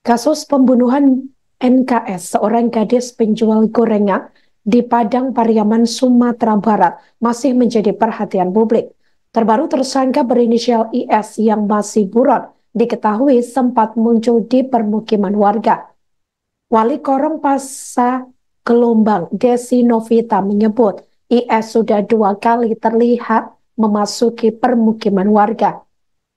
Kasus pembunuhan NKS, seorang gadis penjual gorengan di Padang Pariaman, Sumatera Barat, masih menjadi perhatian publik. Terbaru tersangka berinisial IS yang masih buron diketahui sempat muncul di permukiman warga. Wali Korong Pasa Gelombang, Desi Novita menyebut IS sudah dua kali terlihat memasuki permukiman warga.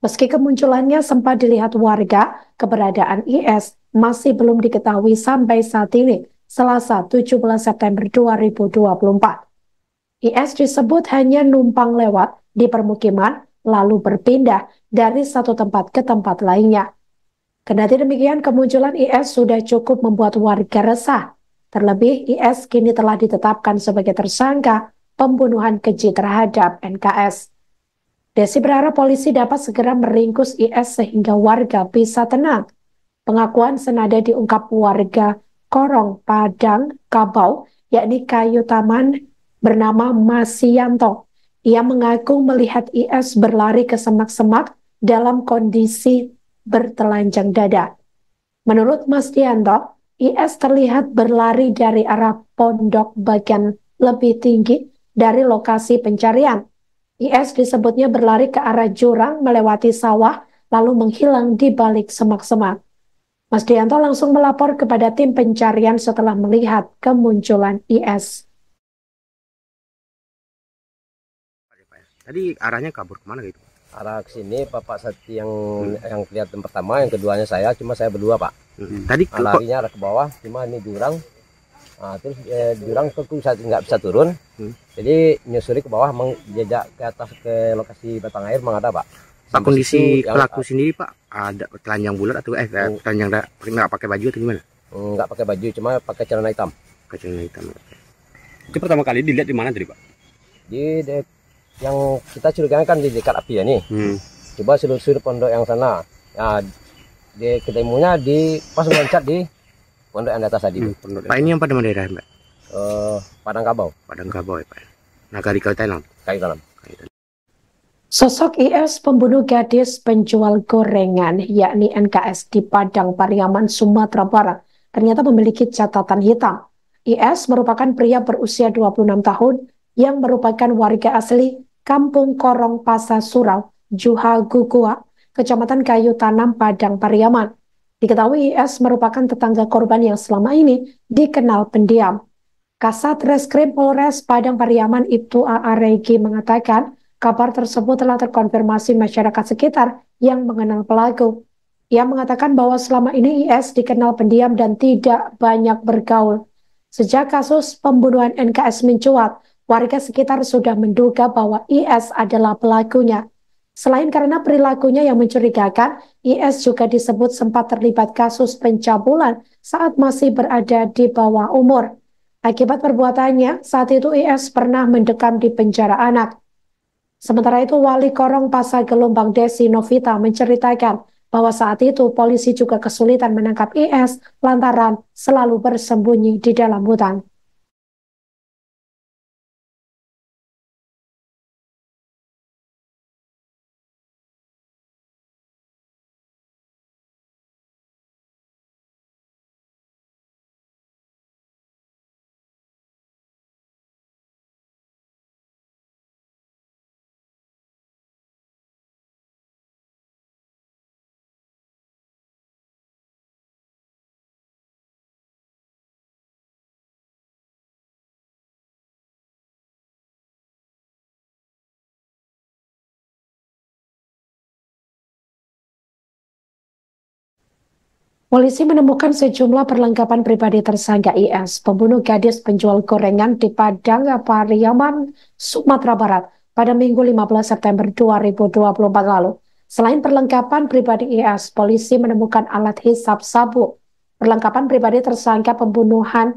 Meski kemunculannya sempat dilihat warga, keberadaan IS masih belum diketahui sampai saat ini, Selasa 17 September 2024. IS disebut hanya numpang lewat di permukiman, lalu berpindah dari satu tempat ke tempat lainnya. Kendati demikian, kemunculan IS sudah cukup membuat warga resah. Terlebih, IS kini telah ditetapkan sebagai tersangka pembunuhan keji terhadap NKS. Desi berharap polisi dapat segera meringkus IS sehingga warga bisa tenang. Pengakuan senada diungkap warga Korong Padang Kabau, yakni Kayu Taman bernama Masianto. Ia mengaku melihat IS berlari ke semak-semak dalam kondisi bertelanjang dada. Menurut Mas Dianto, IS terlihat berlari dari arah pondok bagian lebih tinggi dari lokasi pencarian. IS disebutnya berlari ke arah jurang melewati sawah lalu menghilang di balik semak-semak. Mas Dianto langsung melapor kepada tim pencarian setelah melihat kemunculan IS. Tadi arahnya kabur kemana gitu? Arah ke sini Bapak Sati yang hmm. yang kelihatan pertama, yang keduanya saya, cuma saya berdua Pak. Hmm. Tadi ke... larinya arah ke bawah, cuma ini jurang, Nah, terus eh, jurang itu bisa nggak bisa turun. Hmm. Jadi nyusuri ke bawah menjejak ke atas ke lokasi batang air menghadap, Pak. Pak kondisi pelaku ya, sendiri, Pak, ada telanjang bulat atau eh oh. telanjang nggak pakai baju atau gimana? Hmm, nggak pakai baju, cuma pakai celana hitam. Pakai celana hitam. Itu pertama kali dilihat di mana tadi, Pak? Di de, yang kita curigakan kan di dekat api ya nih. Hmm. Coba seluruh pondok yang sana. Nah, di ketemunya di pas loncat di Pondok Anda tadi. Hmm, pondok Pak ini yang pada daerah Mbak? Uh, Padang Kabau. Padang Kabau ya Pak. Nagari Kaitalam. Kaitalam. Sosok IS pembunuh gadis penjual gorengan yakni NKS di Padang Pariaman, Sumatera Barat ternyata memiliki catatan hitam. IS merupakan pria berusia 26 tahun yang merupakan warga asli Kampung Korong Pasar Surau, Juha Gugua, Kecamatan Kayu Tanam, Padang Pariaman. Diketahui IS merupakan tetangga korban yang selama ini dikenal pendiam. Kasat Reskrim Polres Padang Pariaman Ibtu Aaregi mengatakan kabar tersebut telah terkonfirmasi masyarakat sekitar yang mengenal pelaku. Ia mengatakan bahwa selama ini IS dikenal pendiam dan tidak banyak bergaul. Sejak kasus pembunuhan NKS mencuat, warga sekitar sudah menduga bahwa IS adalah pelakunya. Selain karena perilakunya yang mencurigakan, IS juga disebut sempat terlibat kasus pencabulan saat masih berada di bawah umur. Akibat perbuatannya, saat itu IS pernah mendekam di penjara anak. Sementara itu, Wali Korong Pasar Gelombang Desi Novita menceritakan bahwa saat itu polisi juga kesulitan menangkap IS lantaran selalu bersembunyi di dalam hutan. Polisi menemukan sejumlah perlengkapan pribadi tersangka IS, pembunuh gadis penjual gorengan di Padang, Pariaman, Sumatera Barat pada Minggu 15 September 2024 lalu. Selain perlengkapan pribadi IS, polisi menemukan alat hisap sabu, perlengkapan pribadi tersangka pembunuhan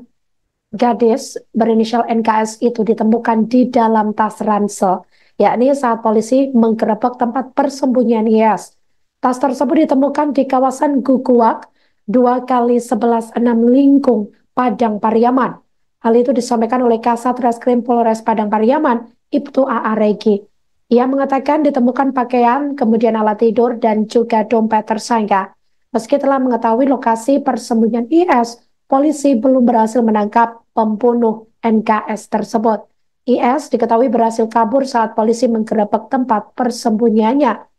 gadis berinisial NKS itu ditemukan di dalam tas ransel, yakni saat polisi menggerebek tempat persembunyian IS. Tas tersebut ditemukan di kawasan Guguak, 2 kali 11 6 lingkung Padang Pariaman. Hal itu disampaikan oleh Kasat Reskrim Polres Padang Pariaman, Ibtu A.A. Regi. Ia mengatakan ditemukan pakaian, kemudian alat tidur, dan juga dompet tersangka. Meski telah mengetahui lokasi persembunyian IS, polisi belum berhasil menangkap pembunuh NKS tersebut. IS diketahui berhasil kabur saat polisi menggerebek tempat persembunyiannya.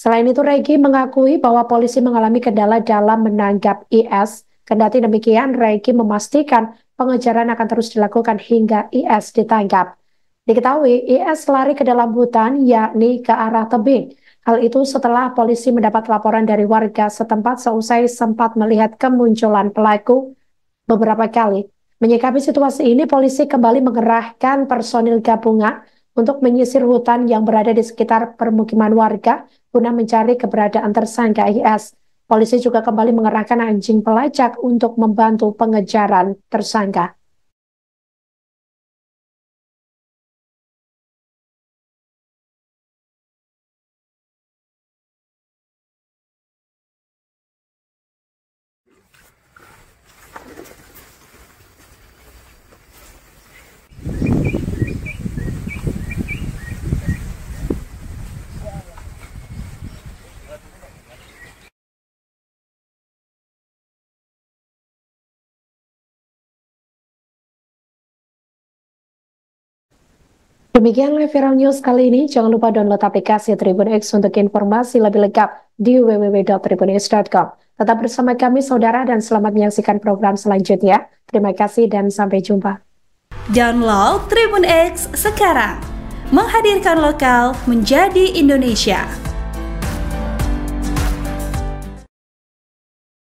Selain itu, Regi mengakui bahwa polisi mengalami kendala dalam menanggap IS. Kendati demikian, Regi memastikan pengejaran akan terus dilakukan hingga IS ditangkap. Diketahui, IS lari ke dalam hutan, yakni ke arah tebing. Hal itu setelah polisi mendapat laporan dari warga setempat seusai sempat melihat kemunculan pelaku beberapa kali. Menyikapi situasi ini, polisi kembali mengerahkan personil gabungan untuk menyisir hutan yang berada di sekitar permukiman warga guna mencari keberadaan tersangka IS. Polisi juga kembali mengerahkan anjing pelacak untuk membantu pengejaran tersangka. Demikian live viral news kali ini. Jangan lupa download aplikasi Tribun X untuk informasi lebih lengkap di www.tribunx.com. Tetap bersama kami saudara dan selamat menyaksikan program selanjutnya. Terima kasih dan sampai jumpa. Download Tribun X sekarang. Menghadirkan lokal menjadi Indonesia.